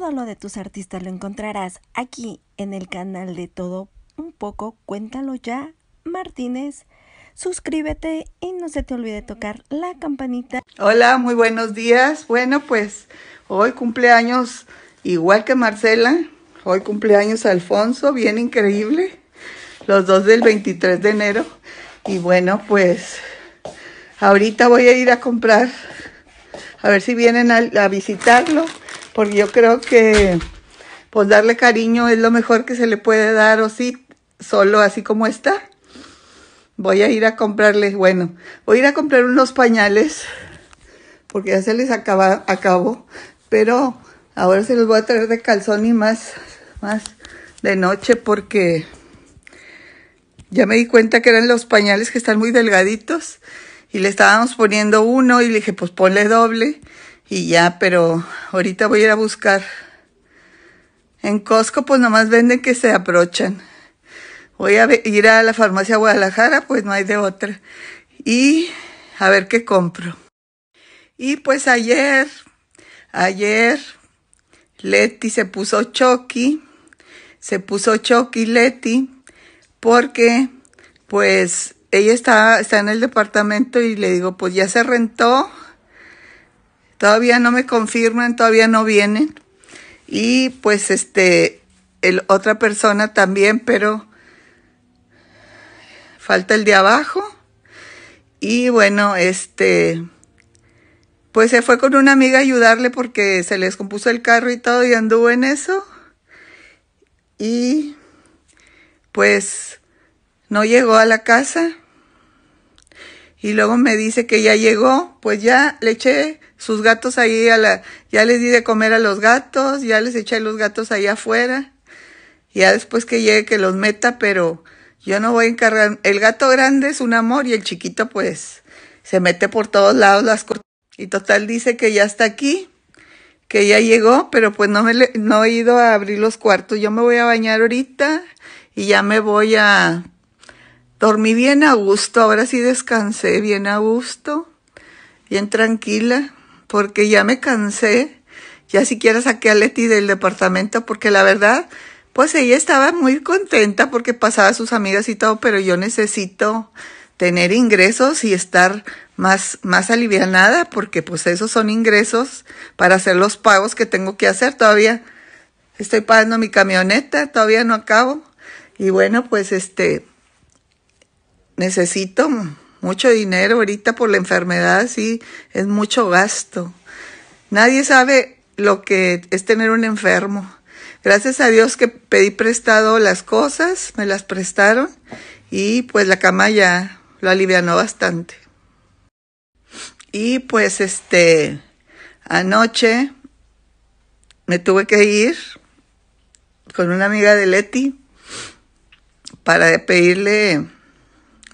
Todo lo de tus artistas lo encontrarás aquí en el canal de Todo Un poco, cuéntalo ya, Martínez. Suscríbete y no se te olvide tocar la campanita. Hola, muy buenos días. Bueno, pues hoy cumpleaños igual que Marcela. Hoy cumpleaños Alfonso, bien increíble. Los dos del 23 de enero. Y bueno, pues ahorita voy a ir a comprar. A ver si vienen a, visitarlo porque yo creo que pues darle cariño es lo mejor que se le puede dar o sí, solo así como está. Voy a ir a comprarle, bueno, voy a ir a comprar unos pañales porque ya se les acabó, pero ahora se los voy a traer de calzón y más, más de noche porque ya me di cuenta que eran los pañales que están muy delgaditos y le estábamos poniendo uno y le dije, pues ponle doble y ya, pero ahorita voy a ir a buscar. En Costco pues nomás venden que se aprochan. Voy a ir a la farmacia Guadalajara, pues no hay de otra. Y a ver qué compro. Y pues ayer, ayer Leti se puso choqui, se puso choqui Leti, porque pues ella está, está en el departamento y le digo, pues ya se rentó, Todavía no me confirman, todavía no vienen. Y pues este, el, otra persona también, pero falta el de abajo. Y bueno, este, pues se fue con una amiga a ayudarle porque se les compuso el carro y todo y anduvo en eso. Y pues no llegó a la casa y luego me dice que ya llegó, pues ya le eché sus gatos ahí a la, ya les di de comer a los gatos, ya les eché los gatos ahí afuera, ya después que llegue que los meta, pero yo no voy a encargar, el gato grande es un amor y el chiquito pues se mete por todos lados las cortinas. Y total dice que ya está aquí, que ya llegó, pero pues no, no he ido a abrir los cuartos. Yo me voy a bañar ahorita y ya me voy a Dormí bien a gusto, ahora sí descansé bien a gusto, bien tranquila, porque ya me cansé. Ya siquiera saqué a Leti del departamento, porque la verdad, pues ella estaba muy contenta porque pasaba sus amigas y todo, pero yo necesito tener ingresos y estar más, más alivianada, porque pues esos son ingresos para hacer los pagos que tengo que hacer. Todavía estoy pagando mi camioneta, todavía no acabo. Y bueno, pues este, necesito mucho dinero ahorita por la enfermedad, sí, es mucho gasto. Nadie sabe lo que es tener un enfermo. Gracias a Dios que pedí prestado las cosas, me las prestaron y pues la cama ya lo alivianó bastante. Y pues este, anoche me tuve que ir con una amiga de Leti para pedirle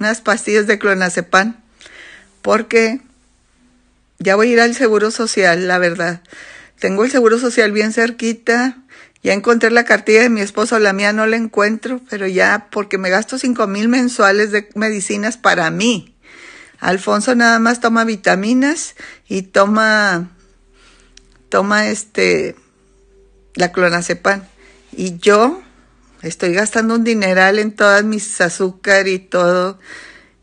unas pastillas de clonazepam, porque ya voy a ir al seguro social, la verdad. Tengo el seguro social bien cerquita, ya encontré la cartilla de mi esposo, la mía no la encuentro, pero ya porque me gasto 5 mil mensuales de medicinas para mí. Alfonso nada más toma vitaminas y toma, toma este, la clonazepam. Y yo estoy gastando un dineral en todas mis azúcar y todo.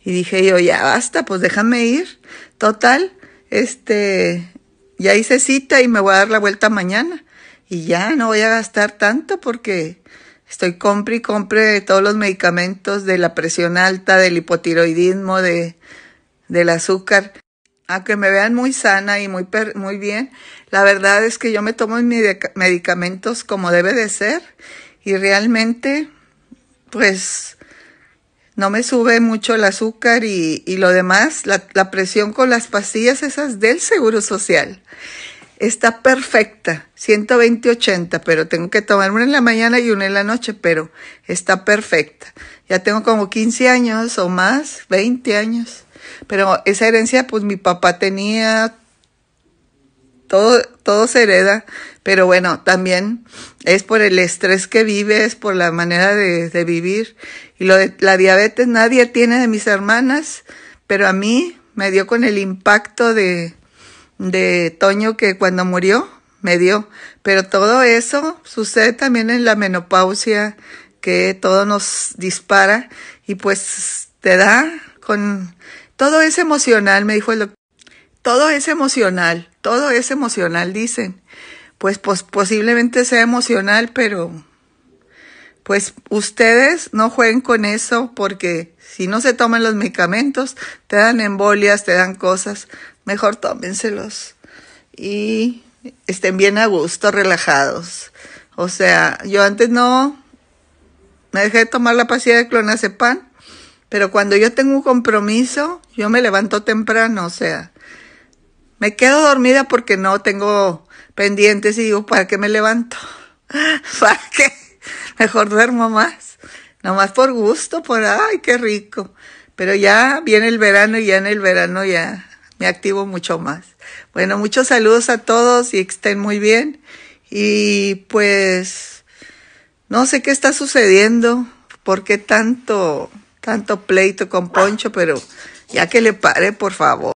Y dije yo, ya basta, pues déjame ir. Total, este, ya hice cita y me voy a dar la vuelta mañana. Y ya no voy a gastar tanto porque estoy compre y compre todos los medicamentos de la presión alta, del hipotiroidismo, de, del azúcar. Aunque me vean muy sana y muy, muy bien, la verdad es que yo me tomo mis medicamentos como debe de ser y realmente pues no me sube mucho el azúcar y, lo demás, la, la, presión con las pastillas esas del Seguro Social. Está perfecta, 120-80, pero tengo que tomar una en la mañana y una en la noche, pero está perfecta. Ya tengo como 15 años o más, 20 años, pero esa herencia pues mi papá tenía, todo, todo se hereda, pero bueno, también es por el estrés que vives, por la manera de, vivir. Y lo de la diabetes nadie tiene de mis hermanas, pero a mí me dio con el impacto de, de Toño que cuando murió me dio. Pero todo eso sucede también en la menopausia, que todo nos dispara y pues te da con todo es emocional, me dijo el doctor todo es emocional, todo es emocional, dicen. Pues, posiblemente sea emocional, pero pues ustedes no jueguen con eso porque si no se toman los medicamentos, te dan embolias, te dan cosas, mejor tómenselos y estén bien a gusto, relajados. O sea, yo antes no me dejé de tomar la pastilla de clonazepam, pero cuando yo tengo un compromiso, yo me levanto temprano, o sea, me quedo dormida porque no tengo pendientes y digo, ¿para qué me levanto? ¿Para qué? Mejor duermo más. Nomás por gusto, por, ay, qué rico. Pero ya viene el verano y ya en el verano ya me activo mucho más. Bueno, muchos saludos a todos y estén muy bien. Y pues no sé qué está sucediendo, por qué tanto, tanto pleito con Poncho, pero ya que le pare, por favor.